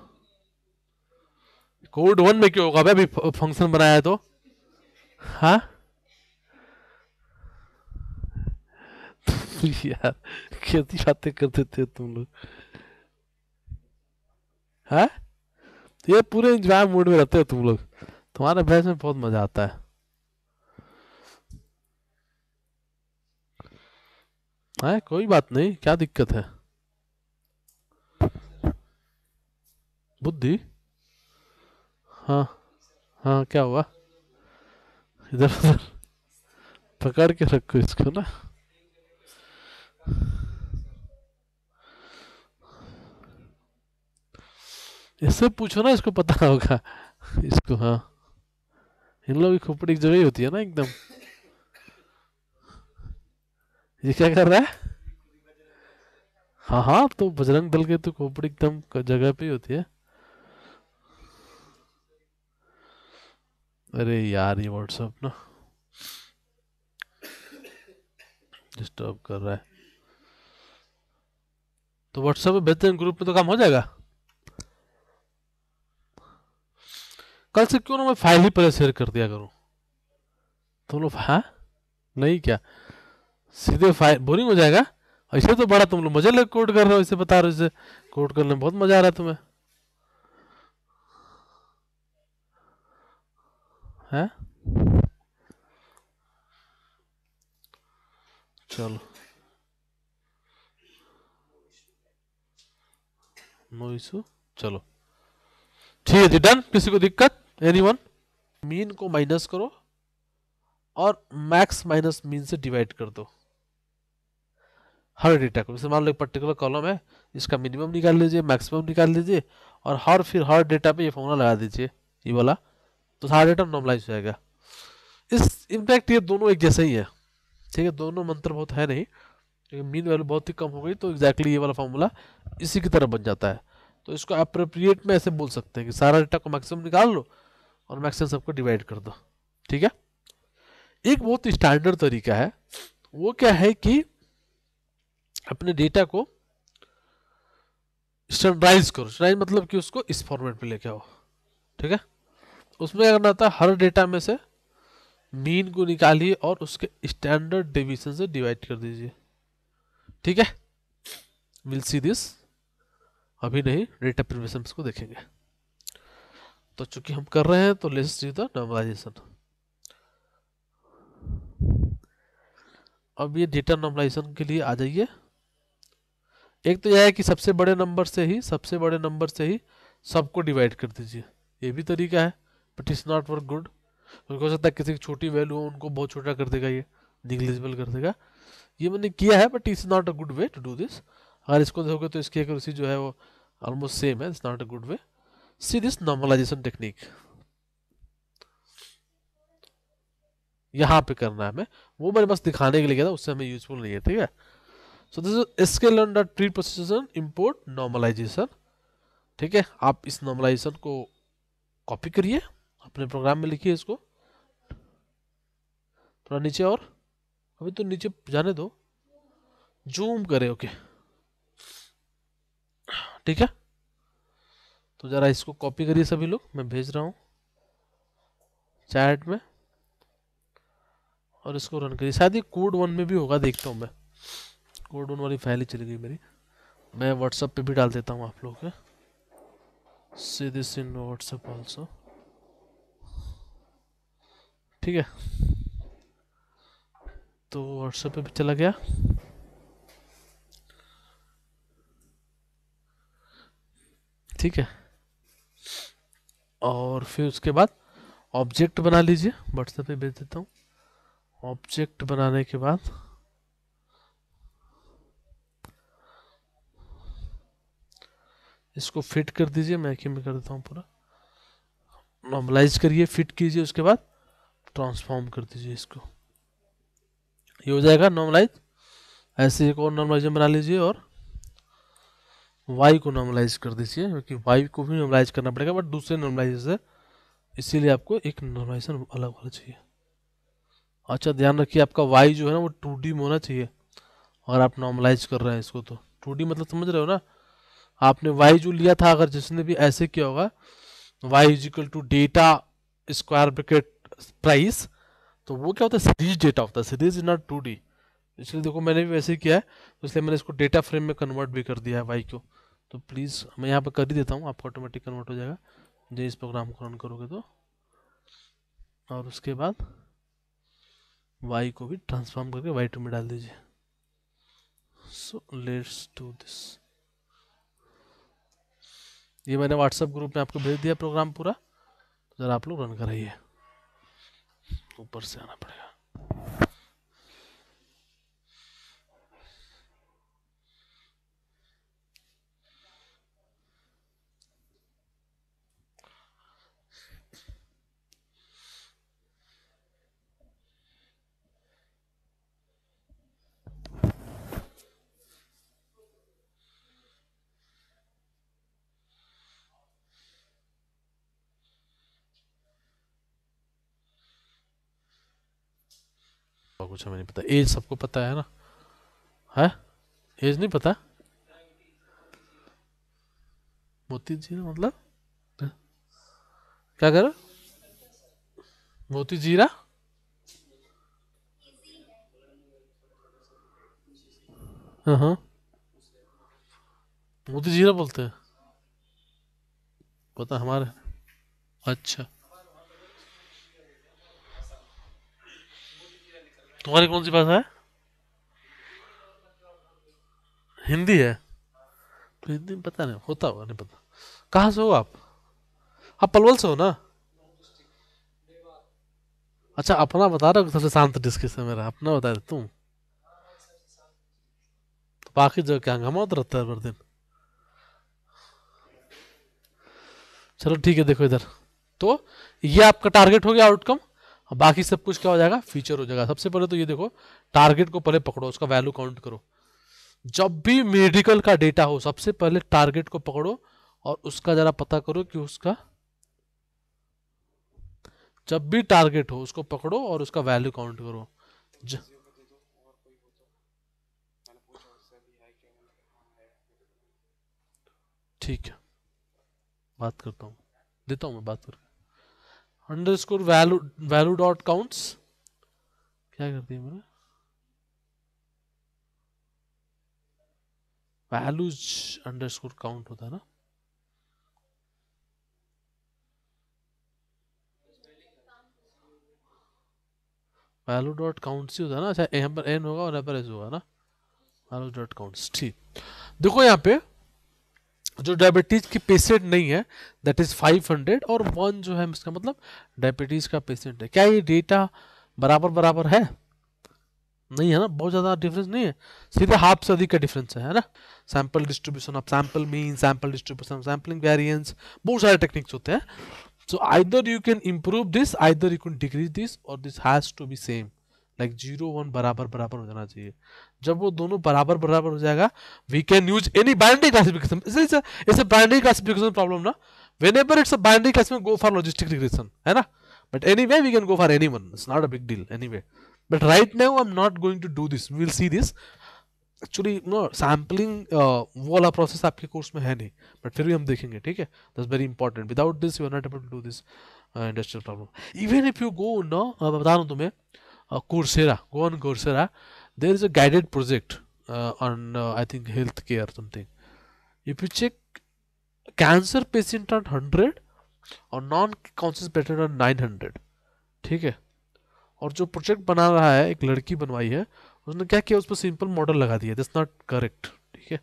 कोड वन में क्यों होगा अभी फंक्शन बनाया है तो हाँ यार खेती बातें कर देते हो तुम लोग हाँ तो ये पूरे इंजॉय मूड में रहते हो तुम लोग तुम्हारे बहस में बहुत मजा आता है हाँ कोई बात नहीं क्या दिक्कत है बुद्धि हाँ हाँ क्या हुआ इधर उधर पकड़ के रखो इसको ना इससे पूछो ना इसको पता होगा इसको हाँ इन लोगों की खोपड़ी जगह ही होती है ना एकदम ये क्या कर रहा है हाँ हाँ तो बजरंग दल के तो खोपड़ी एकदम जगह पे ही होती है अरे यार ये व्हाट्सएप ना डिस्टर्ब कर रहा है तो व्हाट्सएप बेहतरीन ग्रुप में तो काम हो जाएगा कल से क्यों ना मैं फाइल ही पहले शेयर कर दिया करूँ तुम तो लोग हाँ नहीं क्या सीधे फाइल बोरिंग हो जाएगा ऐसे तो बड़ा तुम लोग मजा ले कोट कर रहे हो ऐसे बता रहे हो इसे कोट करने में बहुत मजा आ रहा है तुम्हें है चलो नो इशू चलो ठीक है जी डन किसी को दिक्कत वन मीन को माइनस करो और मैक्स माइनस मीन से डिवाइड कर दो हर डेटा को जैसे मान लो एक पर्टिकुलर कॉलम है इसका मिनिमम निकाल लीजिए मैक्सिमम निकाल लीजिए और हर फिर हर डेटा पे ये फॉर्मूला लगा दीजिए ये वाला तो सारा डेटा नॉर्मलाइज हो जाएगा इस इनफैक्ट ये दोनों एक जैसे ही है ठीक है दोनों मंत्र बहुत है नहीं क्योंकि मीन वैल्यू बहुत ही कम हो गई तो एग्जैक्टली ये वाला फॉर्मूला इसी की तरह बन जाता है तो इसको अप्रोप्रिएट में ऐसे बोल सकते हैं कि सारा डेटा को मैक्सिमम निकाल लो और मैक्सिमम सबको डिवाइड कर दो ठीक है एक बहुत स्टैंडर्ड तरीका है वो क्या है कि अपने डेटा को स्टैंडराइज करो स्टैंडाइज मतलब कि उसको इस फॉर्मेट पे लेके आओ ठीक है उसमें क्या करना था हर डेटा में से मीन को निकालिए और उसके स्टैंडर्ड डिविजन से डिवाइड कर दीजिए ठीक है विल सी दिस अभी नहीं डेटा प्रिवेशन को देखेंगे तो चूंकि हम कर रहे हैं तो लेट्स डू द नॉर्मलाइजेशन अब ये डेटा नॉर्मलाइजेशन के लिए आ जाइए एक तो यह है कि सबसे बड़े नंबर से ही सबसे बड़े नंबर से ही सबको डिवाइड कर दीजिए ये भी तरीका है but it's not work good हो सकता है किसी की छोटी वैल्यू हो उनको बहुत छोटा कर देगा ये निग्लिजिबल कर देगा ये मैंने किया है but it's not a good way to do this अगर इसको देखोगे तो इसकी एक जो है वो ऑलमोस्ट सेम है it's not a good way see this normalization technique यहाँ पे करना है हमें वो मैंने बस दिखाने के लिए किया था उससे हमें यूजफुल नहीं है ठीक है so this scale under preprocessing import normalization ठीक है आप इस नॉर्मलाइजेशन को कॉपी करिए अपने प्रोग्राम में लिखिए इसको थोड़ा नीचे और अभी तो नीचे जाने दो जूम करें ओके ठीक है तो ज़रा इसको कॉपी करिए सभी लोग मैं भेज रहा हूँ चैट में और इसको रन करिए शायद ये कोड वन में भी होगा देखता हूँ मैं कोड वन वाली फाइल ही चली गई मेरी मैं व्हाट्सअप पे भी डाल देता हूँ आप लोगों के see this in WhatsApp also ठीक है तो व्हाट्सएप पे भी चला गया ठीक है और फिर उसके बाद ऑब्जेक्ट बना लीजिए व्हाट्सएप पे भेज देता हूँ ऑब्जेक्ट बनाने के बाद इसको फिट कर दीजिए मैं की में कर देता हूँ पूरा नॉर्मलाइज करिए फिट कीजिए उसके बाद ट्रांसफॉर्म कर दीजिए इसको ये हो जाएगा नॉर्मलाइज ऐसे एक और नॉर्मलाइजेशन बना लीजिए और वाई को नॉर्मलाइज कर दीजिए क्योंकि वाई को भी नॉर्मलाइज करना पड़ेगा बट दूसरे नॉर्मलाइज से इसीलिए आपको एक नॉर्मलाइजेशन अलग होना चाहिए अच्छा ध्यान रखिए आपका वाई जो है ना वो टू में होना चाहिए अगर आप नॉर्मलाइज कर रहे हैं इसको तो टू मतलब समझ रहे हो ना आपने वाई जो लिया था अगर जिसने भी ऐसे किया होगा Y is equal to data square bracket price तो वो क्या होता है सीरीज डेटा होता है series is not two D इसलिए देखो मैंने भी वैसे ही किया है तो इसलिए मैंने इसको डेटा फ्रेम में कन्वर्ट भी कर दिया है वाई को तो प्लीज़ मैं यहाँ पर कर ही देता हूँ आपको ऑटोमेटिक कन्वर्ट हो जाएगा जब इस प्रोग्राम को रन करोगे तो और उसके बाद वाई को भी ट्रांसफॉर्म करके वाई टू में डाल दीजिए सो लेट्स टू दिस ये मैंने व्हाट्सएप ग्रुप में आपको भेज दिया प्रोग्राम पूरा तो ज़रा आप लोग रन कराइए ऊपर से आना पड़ेगा पापा कुछ हमें नहीं पता एज सबको पता है ना है एज नहीं पता मोती जीरा मतलब क्या करो मोती जीरा हाँ, हाँ मोती जीरा बोलते हैं पता हमारे अच्छा तुम्हारी कौन सी भाषा है हिंदी है तो हिंदी में पता नहीं होता होगा नहीं पता कहाँ से हो आप आप पलवल से हो ना अच्छा अपना बता रहे हो सबसे शांत डिस्कशन मेरा अपना बता रहे तुम तो बाकी जो क्या हंगामा होता तो रहता है हर दिन चलो ठीक है देखो इधर तो ये आपका टारगेट हो गया आउटकम बाकी सब कुछ क्या हो जाएगा फीचर हो जाएगा सबसे पहले तो ये देखो टारगेट को पहले पकड़ो उसका वैल्यू काउंट करो जब भी मेडिकल का डेटा हो सबसे पहले टारगेट को पकड़ो और उसका जरा पता करो कि उसका जब भी टारगेट हो उसको पकड़ो और उसका वैल्यू काउंट करो ज... ठीक है बात करता हूँ देता हूँ मैं बात करके underscore value value dot counts क्या करती है मेरा वैल्यूज अंडर स्कोर काउंट होता है ना वैल्यू डॉट काउंट्स ही होता है ना अच्छा यहाँ पर एन होगा और यहाँ पर एस होगा ना वैल्यू डॉट काउंट्स ठीक देखो यहाँ पे जो डायबिटीज की पेशेंट नहीं है दैट इज 500 और वन जो है इसका मतलब डायबिटीज का पेशेंट है क्या ये डेटा बराबर बराबर है नहीं है ना बहुत ज़्यादा डिफरेंस नहीं है सीधे हाफ से अधिक का डिफरेंस है ना sample distribution of sample mean sample distribution sampling variance बहुत सारे टेक्निक्स होते हैं so either you can improve this either you can decrease this और this has to be same like zero one बराबर बराबर हो जाना चाहिए जब वो दोनों बराबर बराबर हो जाएगा we can use any binary classification it's a binary classification problem ना whenever it's a binary classification go for logistic regression है ना but anyway we can go for any one it's not a big deal anyway but right now I am not going to do this will see this actually no sampling वो वाला process आपके course में है नहीं but फिर भी हम देखेंगे ठीक है this very important without this you are not able to do this industrial problem even if you go no बता रहा तुम्हें Coursera go on Coursera there is a guided project uh, on uh, I think healthcare or something. If you check cancer patient on 100 और non patient on 900 ठीक है और जो project बना रहा है एक लड़की बनवाई है उसने क्या किया उस पर सिंपल मॉडल लगा दिया दिस नॉट करेक्ट ठीक है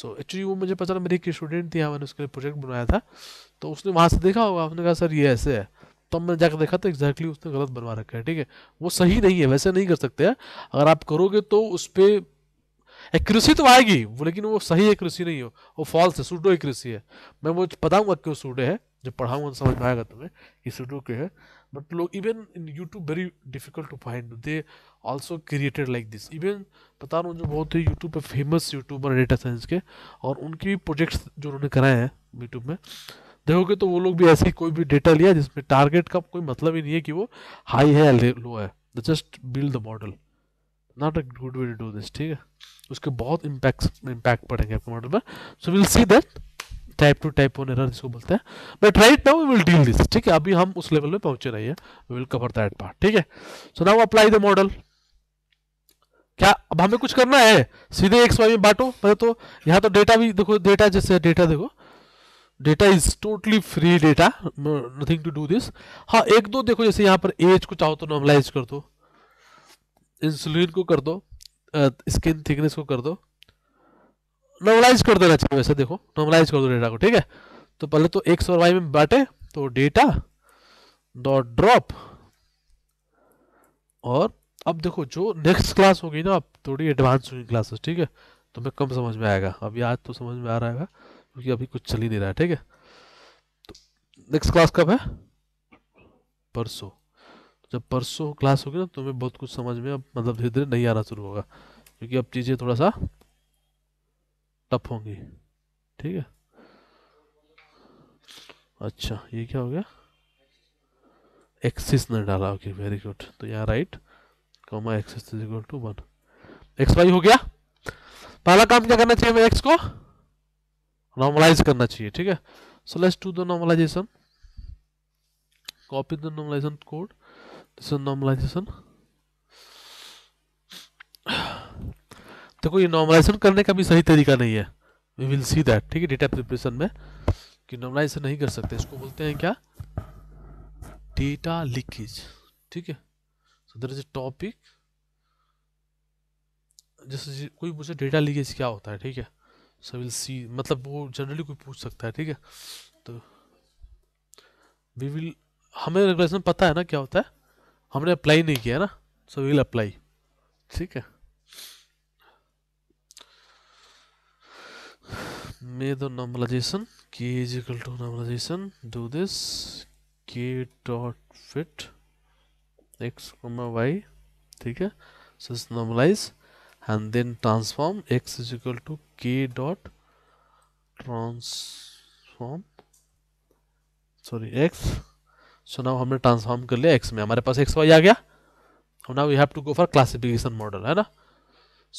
सो एक्चुअली वो मुझे पता मेरी एक स्टूडेंट थी हाँ, मैंने उसके लिए प्रोजेक्ट बनाया था तो उसने वहाँ से देखा होगा उसने कहा सर ये ऐसे है तो हमने जाकर देखा तो एग्जैक्टली उसने गलत बनवा रखा है ठीक है वो सही नहीं है वैसे नहीं कर सकते हैं अगर आप करोगे तो उस पर एक्यूरेसी तो आएगी वो लेकिन वो सही एक्यूरेसी नहीं हो वो फॉल्स है सूडो एक्यूरेसी है मैं वो बताऊंगा क्यों सूडो है जब पढ़ाऊंगा तो समझ में आएगा तुम्हें कि सूडो के है बट लोग even in YouTube very difficult to find they also created like this even बता रहा हूँ जो बहुत ही यूट्यूब पर फेमस यूट्यूबर डेटा साइंस के और उनकी भी प्रोजेक्ट्स जो उन्होंने कराए हैं यूट्यूब में देखोगे तो वो लोग भी ऐसी कोई भी डेटा लिया जिसमें टारगेट का कोई मतलब ही नहीं है कि वो हाई है लो है just build the model not a good way do this ठीक है उसके बहुत इम्पैक्ट इम्पैक्ट पड़ेंगे आपके मॉडल में so will see that type two type one error इसको बोलते हैं but right now we will deal this ठीक है अभी हम उस लेवल में पहुंचे नहीं we will cover that part ठीक है so now apply the model क्या अब हमें कुछ करना है सीधे एक्स वाई में बांटो पहले मतलब तो यहाँ तो डेटा भी देखो डेटा जैसे डेटा देखो data is totally free data nothing to do this हाँ एक दो देखो जैसे यहाँ पर एज को चाहो तो नॉर्मलाइज कर दो इंसुलिन को कर दो स्किन थिकनेस को कर दो नॉर्मलाइज कर देना चाहिए वैसे देखो नॉर्मलाइज कर दो डेटा को ठीक है तो पहले तो एक्स और वाई में बांटे तो डेटा डॉट ड्रॉप और अब देखो जो नेक्स्ट क्लास होगी ना अब थोड़ी एडवांस होगी क्लासेस ठीक है तो मैं कम समझ में आएगा अब आज तो समझ में आ रहा है क्योंकि अभी कुछ चल ही नहीं रहा है ठीक है तो नेक्स्ट क्लास कब है परसों तो जब परसों क्लास होगी ना तो तुम्हें बहुत कुछ समझ में अब मतलब धीरे धीरे नहीं आना शुरू होगा क्योंकि अब चीज़ें थोड़ा सा टफ होंगी ठीक है अच्छा ये क्या हो गया एक्सिस नहीं डाला ओके वेरी गुड तो यहाँ right comma axis is equal to one X Y हो गया पहला काम क्या करना चाहिए हमें एक्स को नॉर्मलाइज करना चाहिए ठीक है so let's to the normalization copy the normalization code this is normalization देखो ये नॉर्मलाइजेशन करने का भी सही तरीका नहीं है वी विल सी दैट ठीक है डेटा प्रिपरेशन में कि नॉर्मलाइजेशन नहीं कर सकते इसको बोलते हैं क्या डेटा लीकेज ठीक है सो दर इज ए टॉपिक जैसे कोई मुझे डेटा लीकेज क्या होता है ठीक है सो विल सी मतलब वो जनरली कोई पूछ सकता है ठीक है तो वी विल हमें रेगुलेशन पता है ना क्या होता है हमने अप्लाई नहीं किया ना सो विल अप्लाई ठीक है may the normalization K is equal to normalization do this K dot fit X comma Y ठीक है so is normalize and then transform x is equal to k dot transform sorry x so now हमने transform कर लिया x में हमारे पास x y आ गया so now we have to go for classification model है ना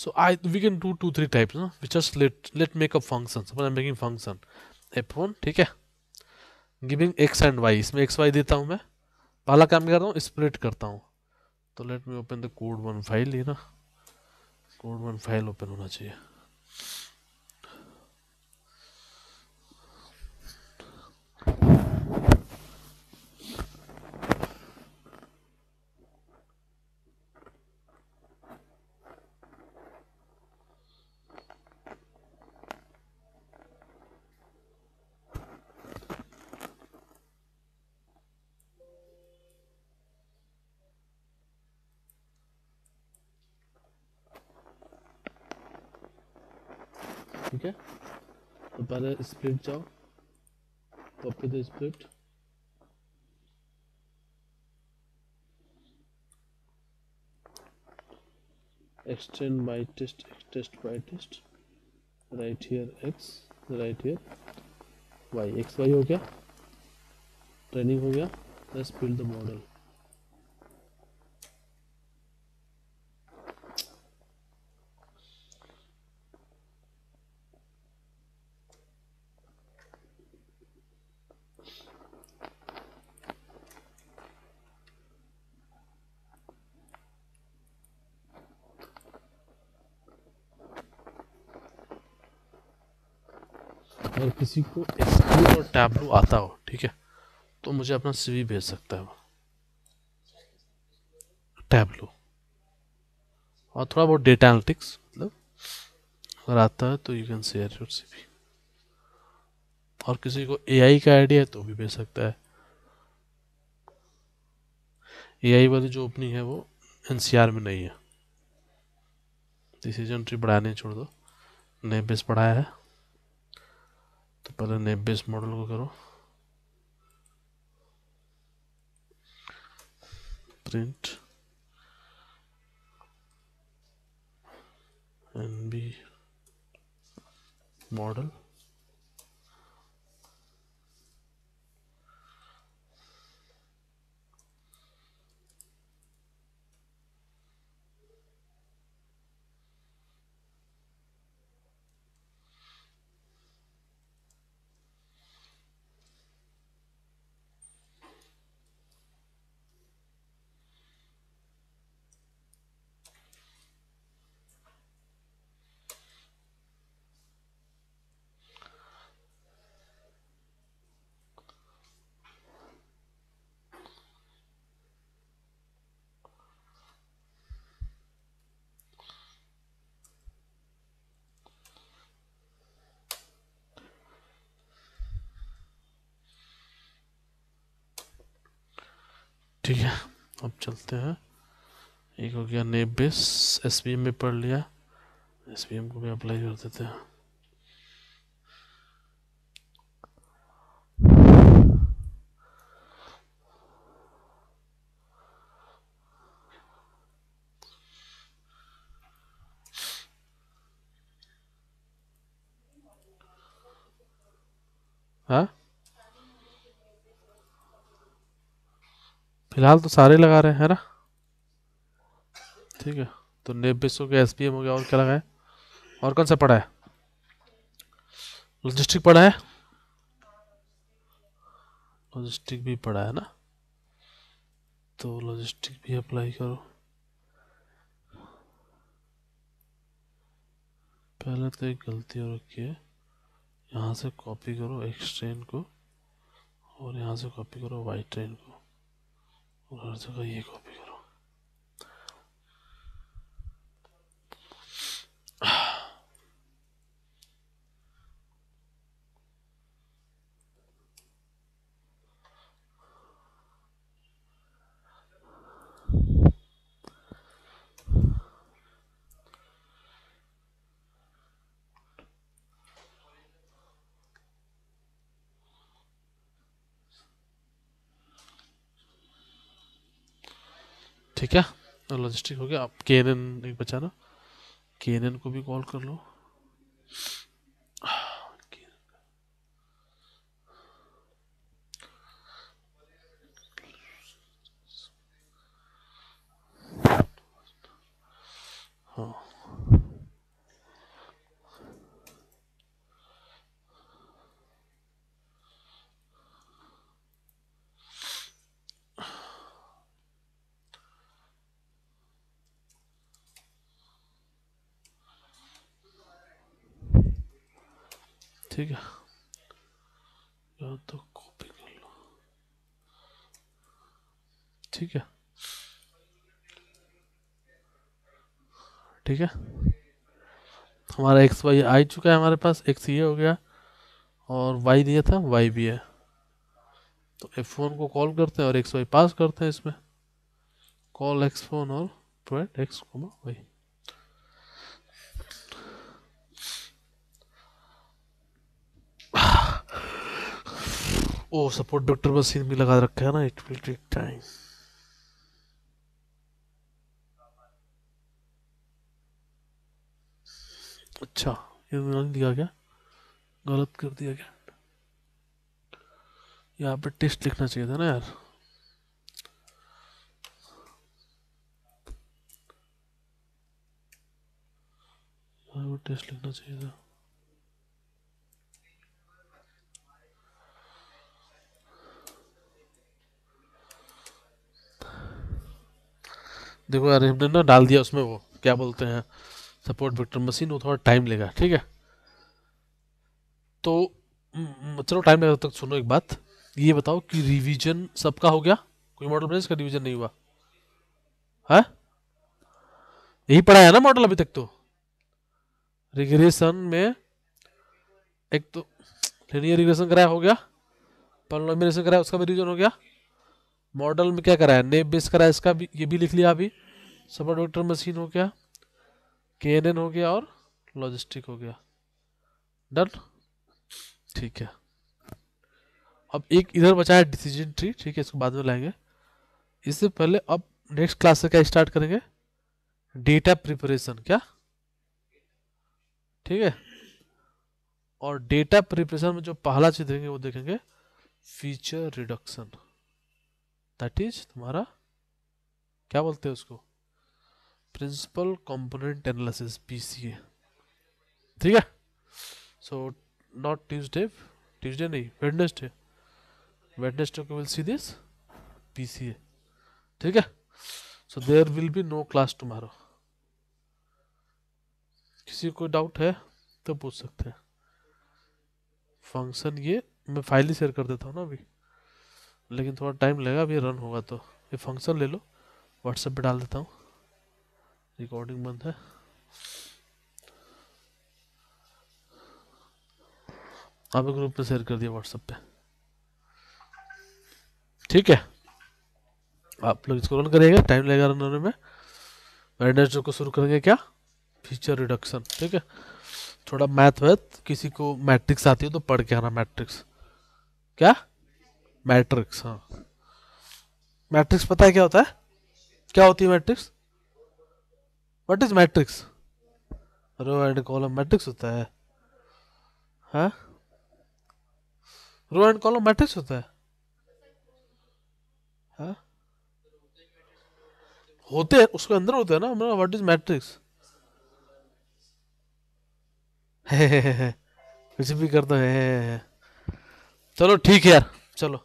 so I we can do two three types ना we just let let make a function suppose I'm making function f1 ठीक है giving x and y इसमें x y देता हूँ मैं पहला काम करता हूँ split करता हूँ तो let me open the code one file ये ना कोड वन फाइल ओपन होना चाहिए सारे स्प्लिट जाओ copy the split extend by test test by test right here X right here Y X Y हो गया ट्रेनिंग हो गया स्प्लिट द मॉडल किसी को एसक्यू और टैबलू आता हो ठीक है तो मुझे अपना सीवी भेज सकता है टैबलू और थोड़ा बहुत डेटा एनालिटिक्स मतलब अगर आता है तो you can share your CV और किसी को एआई का आइडिया है तो भी भेज सकता है एआई वाली जो ओपनिंग है वो एनसीआर में नहीं है डिसीजन ट्री बढ़ाने छोड़ दो नए बेस पढ़ाया है तो पहले नेबिस मॉडल को करो प्रिंट एन बी मॉडल ठीक है अब चलते हैं एक हो गया नेबिस एस में पढ़ लिया एस को भी अप्लाई कर देते हैं फिलहाल तो सारे लगा रहे हैं है ना ठीक है तो नेबिस हो गया एस हो गया और क्या लगाए और कौन सा पढ़ा है लॉजिस्टिक पढ़ा है लॉजिस्टिक भी पढ़ा है ना तो लॉजिस्टिक भी अप्लाई करो पहले तो एक गलती और रखी है यहाँ से कॉपी करो एक्स ट्रेन को और यहाँ से कॉपी करो वाई ट्रेन को 我说这个野狗。ठीक है लॉजिस्टिक हो गया आप के एक बचाना के को भी कॉल कर लो हमारा एक्स वाई आ चुका है हमारे पास एक्स ये हो गया और वाई दिया था वाई भी है तो एफ वन को कॉल करते हैं और एक्स वाई पास करते हैं इसमें कॉल एक्स फोन और प्रोवाइड एक्स कोमा वाई ओ सपोर्ट वेक्टर मशीन भी लगा रखा है ना इट विल टेक टाइम अच्छा ये रंग दिया क्या गलत कर दिया क्या यहाँ पे टेस्ट लिखना चाहिए था ना यार टेस्ट लिखना चाहिए था देखो यार हमने ना डाल दिया उसमें वो क्या बोलते हैं सपोर्ट वेक्टर मशीन वो थोड़ा टाइम लेगा ठीक है तो चलो टाइम लगा तक सुनो एक बात ये बताओ कि रिवीजन सबका हो गया कोई मॉडल बनाया इसका रिवीजन नहीं हुआ है हाँ? यही पढ़ा है ना मॉडल अभी तक तो रिग्रेशन में एक तो लिनियर रिग्रेशन कराया हो गया पॉलिनोमियल कराया उसका भी रिवीजन हो गया मॉडल में क्या कराया नेप बेस कराया इसका भी ये भी लिख लिया अभी सपोर्ट वेक्टर मशीन हो गया के एन एन हो गया और लॉजिस्टिक हो गया डन ठीक है अब एक इधर बचा है डिसीजन ट्री ठीक है इसको बाद में लाएंगे इससे पहले अब नेक्स्ट क्लास से क्या स्टार्ट करेंगे डेटा प्रिपरेशन क्या ठीक है और डेटा प्रिपरेशन में जो पहला चीज देखेंगे वो देखेंगे फीचर रिडक्शन दैट इज तुम्हारा क्या बोलते हैं उसको प्रिंसिपल कंपोनेंट एनालिसिस पीसीए ठीक है सो नॉट ट्यूसडे ट्यूसडे नहीं वेडनेसडे वेडनेसडे को विल सी दिस पीसीए ठीक है so there will be no class tomorrow किसी को डाउट है तो पूछ सकते हैं फंक्शन ये मैं फाइल ही शेयर कर देता हूँ ना अभी लेकिन थोड़ा टाइम लगेगा अभी रन होगा तो ये फंक्शन ले लो व्हाट्सएप पे डाल देता हूँ रिकॉर्डिंग बंद है आप ग्रुप पे शेयर कर दिया व्हाट्सएप पे ठीक है आप लोग इसको रन करिएगा टाइम लगेगा रन होने में वेडनेस को शुरू करेंगे क्या फीचर रिडक्शन ठीक है थोड़ा मैथ वैथ किसी को मैट्रिक्स आती है तो पढ़ के आना मैट्रिक्स क्या मैट्रिक्स हाँ मैट्रिक्स पता है क्या होता है क्या होती है matrix what is matrix row and column matrix होता है रो एंड कॉलम मैट्रिक्स होता है हाँ होते हैं उसके अंदर होते हैं ना हमारा व्हाट इज मैट्रिक्स कुछ भी कर दो है चलो ठीक है यार चलो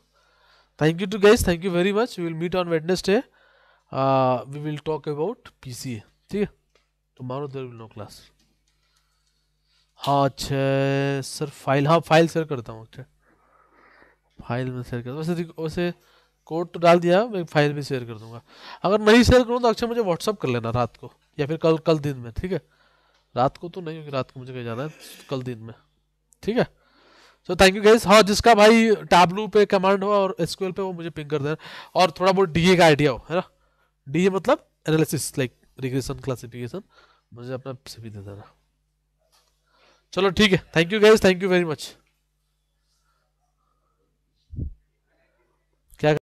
thank you to guys thank you very much we will meet on Wednesday we will talk about about ठीक है tomorrow there will no class हाँ अच्छा सर फाइल हाँ फाइल शेयर करता हूँ अच्छा फाइल में शेयर करता वैसे वैसे कोड तो डाल दिया मैं फाइल भी शेयर कर दूंगा अगर नहीं शेयर करूँ तो अच्छा मुझे व्हाट्सअप कर लेना रात को या फिर कल कल दिन में ठीक है रात को तो नहीं क्योंकि रात को मुझे कहीं जाना है तो कल दिन में ठीक है सो थैंक यू गैस हाँ जिसका भाई टैबलू पे कमांड हो और एसक्यूएल पे वो मुझे पिंग कर देना और थोड़ा बहुत डीए का आइडिया हो है ना डीए मतलब एनालिसिस लाइक रिग्रेशन क्लासिफिकेशन मुझे अपना सभी दे देना चलो ठीक है thank you guys thank you very much